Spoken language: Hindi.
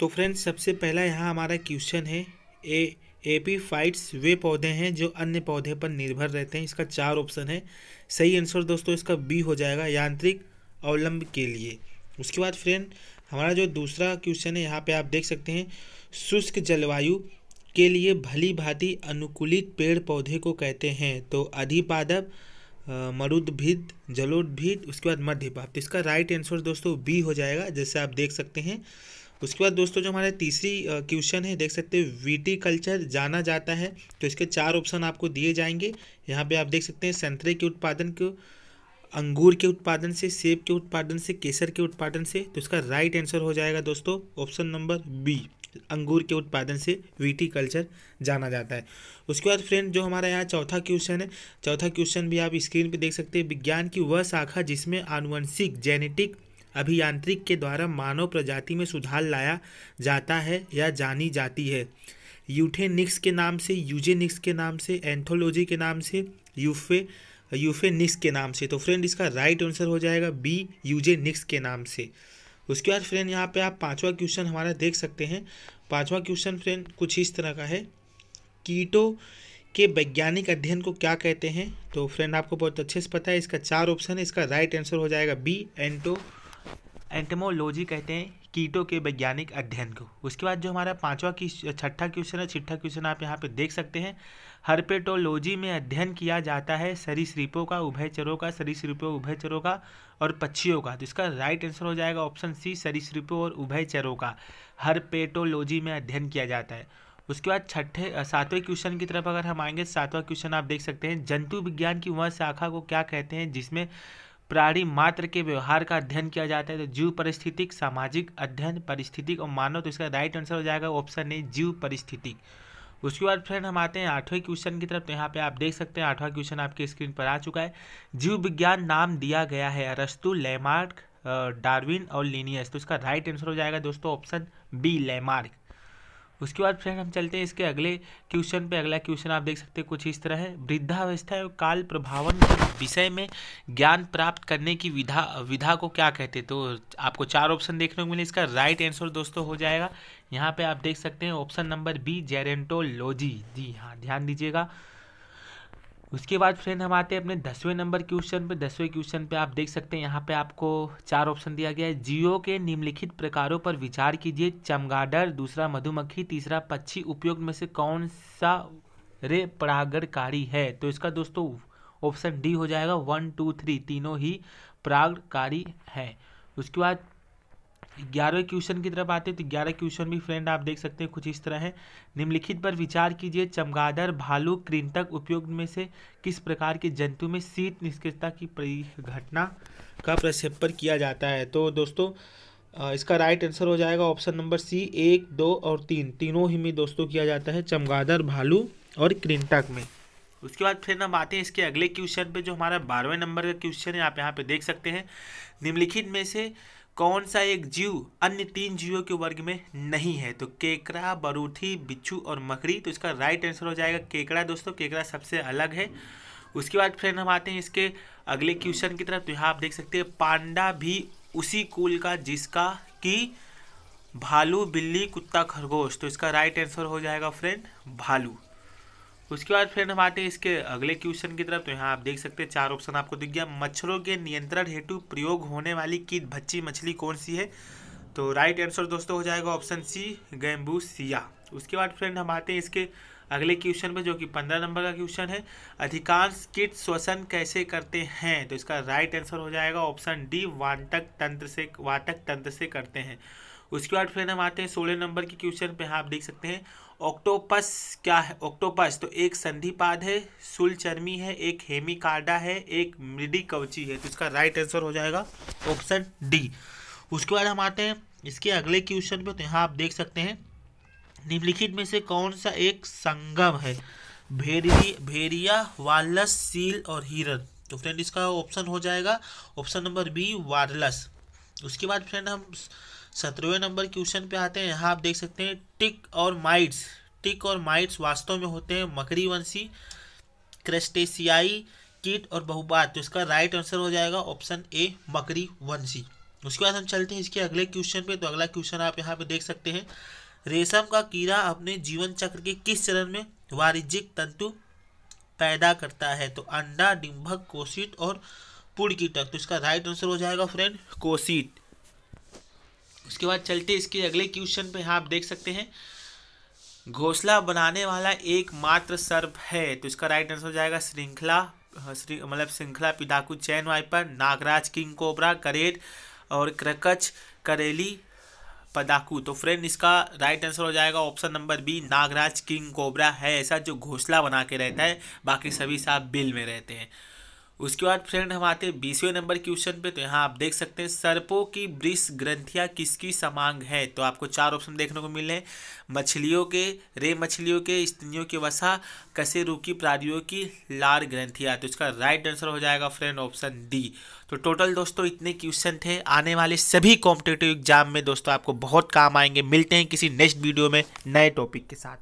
तो फ्रेंड्स सबसे पहला यहाँ हमारा क्वेश्चन है ए एपीफाइट्स वे पौधे हैं जो अन्य पौधे पर निर्भर रहते हैं इसका चार ऑप्शन है सही आंसर दोस्तों इसका बी हो जाएगा यांत्रिक अवलंब के लिए उसके बाद फ्रेंड हमारा जो दूसरा क्वेश्चन है यहाँ पे आप देख सकते हैं शुष्क जलवायु के लिए भली भांति अनुकूलित पेड़ पौधे को कहते हैं तो अधिपादप मरुद्भिद जलोद्भिद उसके बाद मध्यपाप तो इसका राइट आंसर दोस्तों बी हो जाएगा जैसे आप देख सकते हैं उसके बाद दोस्तों जो हमारा तीसरी क्वेश्चन है देख सकते हैं वीटी कल्चर जाना जाता है तो इसके चार ऑप्शन आपको दिए जाएंगे यहाँ पे आप देख सकते हैं संतरे के उत्पादन को अंगूर के उत्पादन से सेब के उत्पादन से केसर के उत्पादन से तो इसका राइट आंसर हो जाएगा दोस्तों ऑप्शन नंबर बी अंगूर के उत्पादन से वीटी कल्चर जाना जाता है उसके बाद फ्रेंड जो हमारा यहाँ चौथा क्वेश्चन है चौथा क्वेश्चन भी आप स्क्रीन पे देख सकते हैं विज्ञान की वह शाखा जिसमें आनुवंशिक जेनेटिक अभियांत्रिक के द्वारा मानव प्रजाति में सुधार लाया जाता है या जानी जाती है यूठेनिक्स के नाम से यूजेनिक्स के नाम से एंथोलॉजी के नाम से यूफे यूफेनिक्स के नाम से तो फ्रेंड इसका राइट आंसर हो जाएगा बी यूजेनिक्स के नाम से उसके बाद फ्रेंड यहाँ पे आप पांचवा क्वेश्चन हमारा देख सकते हैं पांचवा क्वेश्चन फ्रेंड कुछ इस तरह का है कीटो के वैज्ञानिक अध्ययन को क्या कहते हैं तो फ्रेंड आपको बहुत अच्छे से पता है इसका चार ऑप्शन है इसका राइट आंसर हो जाएगा बी एंटो एंटमोलॉजी कहते हैं कीटों के वैज्ञानिक अध्ययन को उसके बाद जो हमारा पांचवा की छठा क्वेश्चन है छठा क्वेश्चन आप यहाँ पे देख सकते हैं हर्पेटोलॉजी में अध्ययन किया जाता है सरीसृपों का उभयचरों का सरीसृपों उभयचरों का और पक्षियों का तो इसका राइट आंसर हो जाएगा ऑप्शन सी सरीसृपों और उभयचरों का हर्पेटोलॉजी में अध्ययन किया जाता है उसके बाद छठे सातवें क्वेश्चन की तरफ अगर हम आएंगे सातवां क्वेश्चन आप देख सकते हैं जंतु विज्ञान की वह शाखा को क्या कहते हैं जिसमें प्राणी मात्र के व्यवहार का अध्ययन किया जाता है तो जीव परिस्थितिक सामाजिक अध्ययन परिस्थितिक और मानव तो इसका राइट आंसर हो जाएगा ऑप्शन ए जीव परिस्थितिक उसके बाद फ्रेंड हम आते हैं आठवें क्वेश्चन की तरफ तो यहाँ पे आप देख सकते हैं आठवां क्वेश्चन आपके स्क्रीन पर आ चुका है जीव विज्ञान नाम दिया गया है अरस्तु लेमार्क डार्विन और लीनियस तो इसका राइट आंसर हो जाएगा दोस्तों ऑप्शन बी लेमार्क उसके बाद फ्रेंड हम चलते हैं इसके अगले क्वेश्चन पे अगला क्वेश्चन आप देख सकते हैं कुछ इस तरह है वृद्धावस्था एवं काल प्रभावन विषय में ज्ञान प्राप्त करने की विधा विधा को क्या कहते हैं तो आपको चार ऑप्शन देखने को मिले इसका राइट आंसर दोस्तों हो जाएगा यहाँ पे आप देख सकते हैं ऑप्शन नंबर बी जेरेंटोलॉजी जी हाँ ध्यान दीजिएगा उसके बाद फ्रेंड हम आते हैं अपने दसवें नंबर क्वेश्चन पे दसवें क्वेश्चन पे आप देख सकते हैं यहाँ पे आपको चार ऑप्शन दिया गया है जियो के निम्नलिखित प्रकारों पर विचार कीजिए चमगाडर दूसरा मधुमक्खी तीसरा पक्षी उपयोग में से कौन सा रे परागरकारी है तो इसका दोस्तों ऑप्शन डी हो जाएगा वन टू थ्री तीनों ही परागकारी है उसके बाद ग्यारहवें क्वेश्चन की तरफ आते हैं तो ग्यारह क्वेश्चन भी फ्रेंड आप देख सकते हैं कुछ इस तरह है निम्नलिखित पर विचार कीजिए चमगादड़ भालू कृंतक उपयोग में से किस प्रकार के जंतु में शीत निष्क्रियता की घटना का प्रक्षेपण किया जाता है तो दोस्तों इसका राइट आंसर हो जाएगा ऑप्शन नंबर सी एक दो और तीन तीनों ही में दोस्तों किया जाता है चमगादर भालू और कृंतक में उसके बाद फिर हम आते हैं इसके अगले क्वेश्चन पे जो हमारा बारहवें नंबर का क्वेश्चन है आप यहाँ पे देख सकते हैं निम्नलिखित में से कौन सा एक जीव अन्य तीन जीवों के वर्ग में नहीं है तो केकड़ा बरूठी बिच्छू और मकड़ी तो इसका राइट आंसर हो जाएगा केकड़ा दोस्तों केकड़ा सबसे अलग है उसके बाद फ्रेंड हम आते हैं इसके अगले क्वेश्चन की तरफ तो यहाँ आप देख सकते हैं पांडा भी उसी कुल का जिसका कि भालू बिल्ली कुत्ता खरगोश तो इसका राइट आंसर हो जाएगा फ्रेंड भालू उसके बाद फ्रेंड हम आते हैं इसके अगले क्वेश्चन की तरफ तो यहाँ आप देख सकते हैं चार ऑप्शन आपको दिख गया मच्छरों के नियंत्रण हेतु प्रयोग होने वाली कीट भच्ची मछली कौन सी है तो राइट आंसर दोस्तों हो जाएगा ऑप्शन सी सिया उसके बाद फ्रेंड हम आते हैं इसके अगले क्वेश्चन पे जो कि पंद्रह नंबर का क्वेश्चन है अधिकांश कीट श्वसन कैसे करते हैं तो इसका राइट आंसर हो जाएगा ऑप्शन डी वाटक तंत्र से वाटक तंत्र से करते हैं उसके बाद फ्रेंड हम आते हैं सोलह नंबर के क्वेश्चन पे यहाँ आप देख सकते हैं ऑक्टोपस क्या है ऑक्टोपस तो एक संधिपाद है सुलचर्मी है एक हेमिकार्डा है एक मृडी कवची है तो इसका राइट आंसर हो जाएगा ऑप्शन डी उसके बाद हम आते हैं इसके अगले क्वेश्चन पे तो यहाँ आप देख सकते हैं निम्नलिखित में से कौन सा एक संगम है भेरी भेरिया वालस सील और हिरन तो फ्रेंड इसका ऑप्शन हो जाएगा ऑप्शन नंबर बी वारलस उसके बाद फ्रेंड हम सत्रहवें नंबर क्वेश्चन पे आते हैं यहाँ आप देख सकते हैं टिक और माइट्स टिक और माइट्स वास्तव में होते हैं मकड़ी वंशी क्रेस्टेसियाई कीट और बहुबात तो इसका राइट आंसर हो जाएगा ऑप्शन ए मकड़ी वंशी उसके बाद हम चलते हैं इसके अगले क्वेश्चन पे तो अगला क्वेश्चन आप यहाँ पे देख सकते हैं रेशम का कीड़ा अपने जीवन चक्र के किस चरण में वाणिज्यिक तंतु पैदा करता है तो अंडा डिम्भक कोशिट और पुड़ कीटक तो इसका राइट आंसर हो जाएगा फ्रेंड कोशिट उसके बाद चलते इसके अगले क्वेश्चन पे यहाँ आप देख सकते हैं घोसला बनाने वाला एकमात्र सर्प है तो इसका राइट आंसर हो जाएगा श्रृंखला मतलब श्रृंखला पिदाकू चैन वाइपर नागराज किंग कोबरा करेट और क्रकच करेली पदाकू तो फ्रेंड इसका राइट आंसर हो जाएगा ऑप्शन नंबर बी नागराज किंग कोबरा है ऐसा जो घोसला बना के रहता है बाकी सभी साहब बिल में रहते हैं उसके बाद फ्रेंड हम आते हैं बीसवें नंबर क्वेश्चन पे तो यहाँ आप देख सकते हैं सर्पों की वृक्ष ग्रंथियाँ किसकी समांग है तो आपको चार ऑप्शन देखने को मिले हैं मछलियों के रे मछलियों के स्त्रियों के वसा कसे रूकी प्राणियों की लार ग्रंथियाँ तो इसका राइट आंसर हो जाएगा फ्रेंड ऑप्शन डी तो टोटल दोस्तों इतने क्वेश्चन थे आने वाले सभी कॉम्पिटेटिव एग्जाम में दोस्तों आपको बहुत काम आएंगे मिलते हैं किसी नेक्स्ट वीडियो में नए टॉपिक के साथ